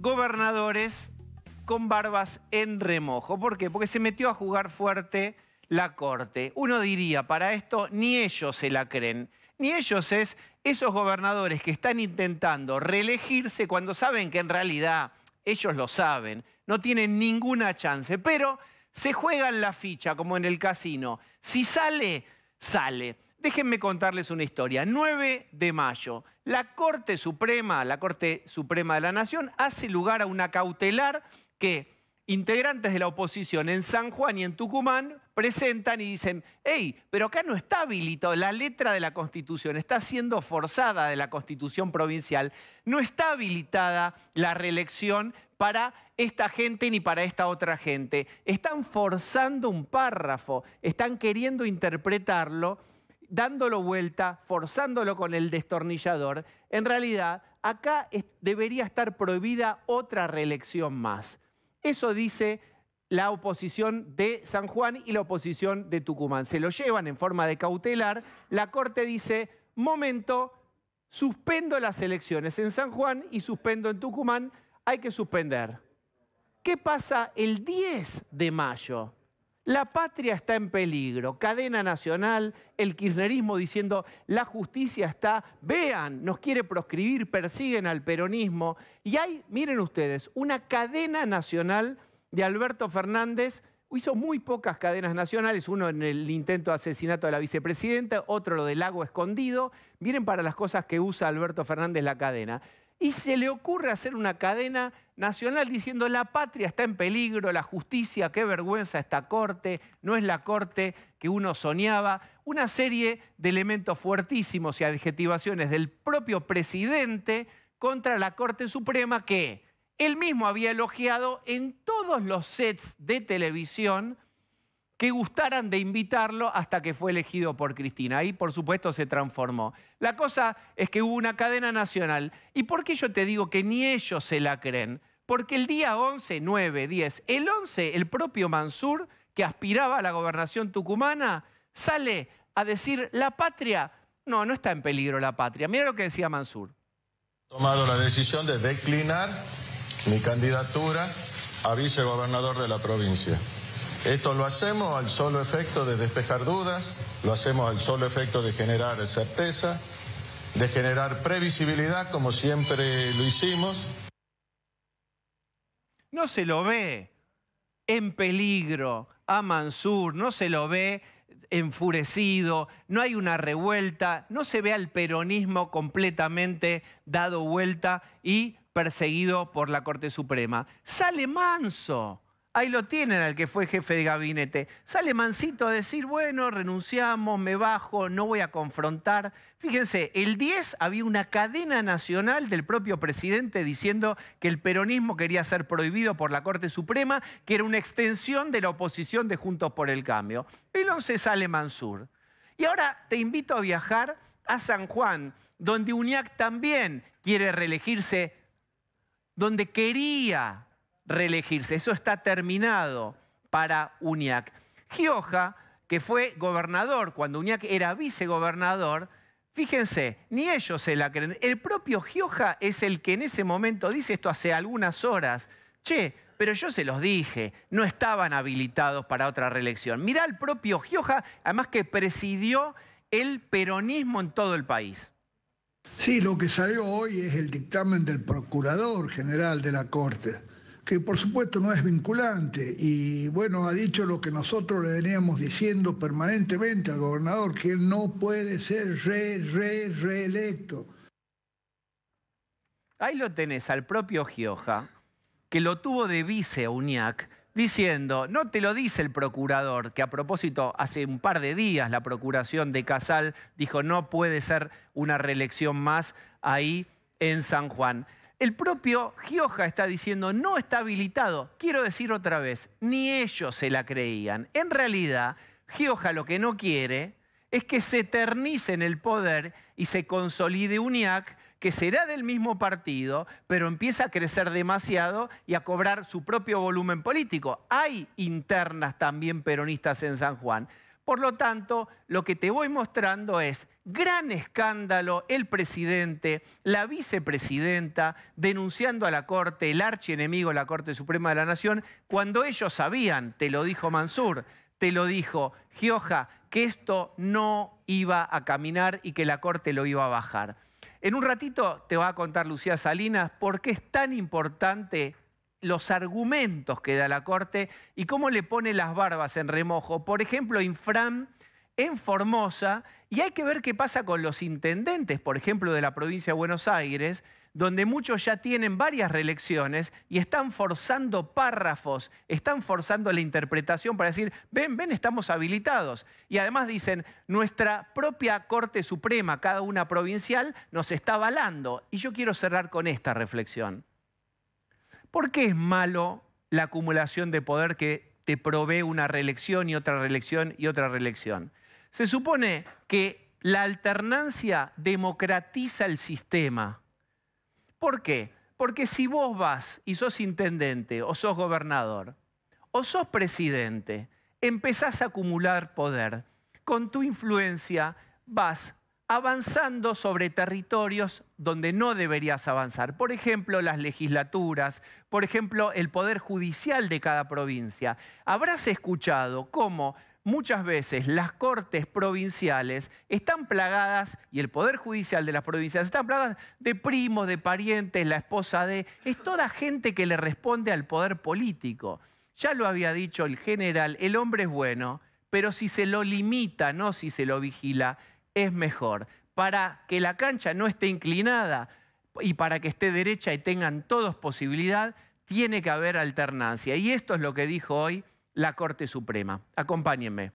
gobernadores con barbas en remojo. ¿Por qué? Porque se metió a jugar fuerte la corte. Uno diría, para esto ni ellos se la creen. Ni ellos es esos gobernadores que están intentando reelegirse cuando saben que en realidad ellos lo saben, no tienen ninguna chance, pero se juegan la ficha como en el casino. Si sale, sale. Déjenme contarles una historia. 9 de mayo, la Corte Suprema, la Corte Suprema de la Nación, hace lugar a una cautelar que integrantes de la oposición en San Juan y en Tucumán presentan y dicen, hey, pero acá no está habilitado la letra de la Constitución, está siendo forzada de la Constitución provincial, no está habilitada la reelección para esta gente ni para esta otra gente. Están forzando un párrafo, están queriendo interpretarlo dándolo vuelta, forzándolo con el destornillador, en realidad acá debería estar prohibida otra reelección más. Eso dice la oposición de San Juan y la oposición de Tucumán. Se lo llevan en forma de cautelar. La Corte dice, momento, suspendo las elecciones en San Juan y suspendo en Tucumán, hay que suspender. ¿Qué pasa el 10 de mayo? La patria está en peligro, cadena nacional, el kirchnerismo diciendo la justicia está, vean, nos quiere proscribir, persiguen al peronismo. Y hay, miren ustedes, una cadena nacional de Alberto Fernández hizo muy pocas cadenas nacionales, uno en el intento de asesinato de la vicepresidenta, otro lo del lago escondido. Miren para las cosas que usa Alberto Fernández la cadena y se le ocurre hacer una cadena nacional diciendo la patria está en peligro, la justicia, qué vergüenza esta corte, no es la corte que uno soñaba, una serie de elementos fuertísimos y adjetivaciones del propio presidente contra la Corte Suprema que él mismo había elogiado en todos los sets de televisión que gustaran de invitarlo hasta que fue elegido por Cristina. Ahí, por supuesto, se transformó. La cosa es que hubo una cadena nacional. ¿Y por qué yo te digo que ni ellos se la creen? Porque el día 11, 9, 10, el 11, el propio Mansur, que aspiraba a la gobernación tucumana, sale a decir, la patria, no, no está en peligro la patria. Mira lo que decía Mansur. He tomado la decisión de declinar mi candidatura a vicegobernador de la provincia. Esto lo hacemos al solo efecto de despejar dudas, lo hacemos al solo efecto de generar certeza, de generar previsibilidad, como siempre lo hicimos. No se lo ve en peligro a Mansur, no se lo ve enfurecido, no hay una revuelta, no se ve al peronismo completamente dado vuelta y perseguido por la Corte Suprema. Sale manso ahí lo tienen al que fue jefe de gabinete. Sale Mancito a decir, bueno, renunciamos, me bajo, no voy a confrontar. Fíjense, el 10 había una cadena nacional del propio presidente diciendo que el peronismo quería ser prohibido por la Corte Suprema, que era una extensión de la oposición de Juntos por el Cambio. El 11 sale Mansur. Y ahora te invito a viajar a San Juan, donde UNIAC también quiere reelegirse, donde quería reelegirse. Eso está terminado para Uñac. Gioja, que fue gobernador cuando Uñac era vicegobernador, fíjense, ni ellos se la creen. El propio Gioja es el que en ese momento dice esto hace algunas horas. Che, pero yo se los dije, no estaban habilitados para otra reelección. Mirá el propio Gioja, además que presidió el peronismo en todo el país. Sí, lo que salió hoy es el dictamen del Procurador General de la Corte que por supuesto no es vinculante y bueno, ha dicho lo que nosotros le veníamos diciendo permanentemente al gobernador, que él no puede ser re, re, reelecto. Ahí lo tenés al propio Gioja, que lo tuvo de vice a Uñac, diciendo, no te lo dice el procurador, que a propósito hace un par de días la procuración de Casal dijo, no puede ser una reelección más ahí en San Juan. El propio Gioja está diciendo, no está habilitado. Quiero decir otra vez, ni ellos se la creían. En realidad, Gioja lo que no quiere es que se eternice en el poder y se consolide UNIAC, que será del mismo partido, pero empieza a crecer demasiado y a cobrar su propio volumen político. Hay internas también peronistas en San Juan. Por lo tanto, lo que te voy mostrando es gran escándalo, el presidente, la vicepresidenta, denunciando a la Corte, el archienemigo de la Corte Suprema de la Nación, cuando ellos sabían, te lo dijo Mansur, te lo dijo Gioja, que esto no iba a caminar y que la Corte lo iba a bajar. En un ratito te va a contar Lucía Salinas por qué es tan importante los argumentos que da la Corte y cómo le pone las barbas en remojo. Por ejemplo, Infram en Formosa, y hay que ver qué pasa con los intendentes, por ejemplo, de la provincia de Buenos Aires, donde muchos ya tienen varias reelecciones y están forzando párrafos, están forzando la interpretación para decir, ven, ven, estamos habilitados. Y además dicen, nuestra propia Corte Suprema, cada una provincial, nos está avalando. Y yo quiero cerrar con esta reflexión. ¿Por qué es malo la acumulación de poder que te provee una reelección y otra reelección y otra reelección? Se supone que la alternancia democratiza el sistema. ¿Por qué? Porque si vos vas y sos intendente o sos gobernador o sos presidente, empezás a acumular poder. Con tu influencia vas avanzando sobre territorios donde no deberías avanzar. Por ejemplo, las legislaturas, por ejemplo, el poder judicial de cada provincia. Habrás escuchado cómo muchas veces las cortes provinciales están plagadas, y el poder judicial de las provincias están plagadas de primos, de parientes, la esposa de... Es toda gente que le responde al poder político. Ya lo había dicho el general, el hombre es bueno, pero si se lo limita, no si se lo vigila, es mejor, para que la cancha no esté inclinada y para que esté derecha y tengan todos posibilidad, tiene que haber alternancia. Y esto es lo que dijo hoy la Corte Suprema. Acompáñenme.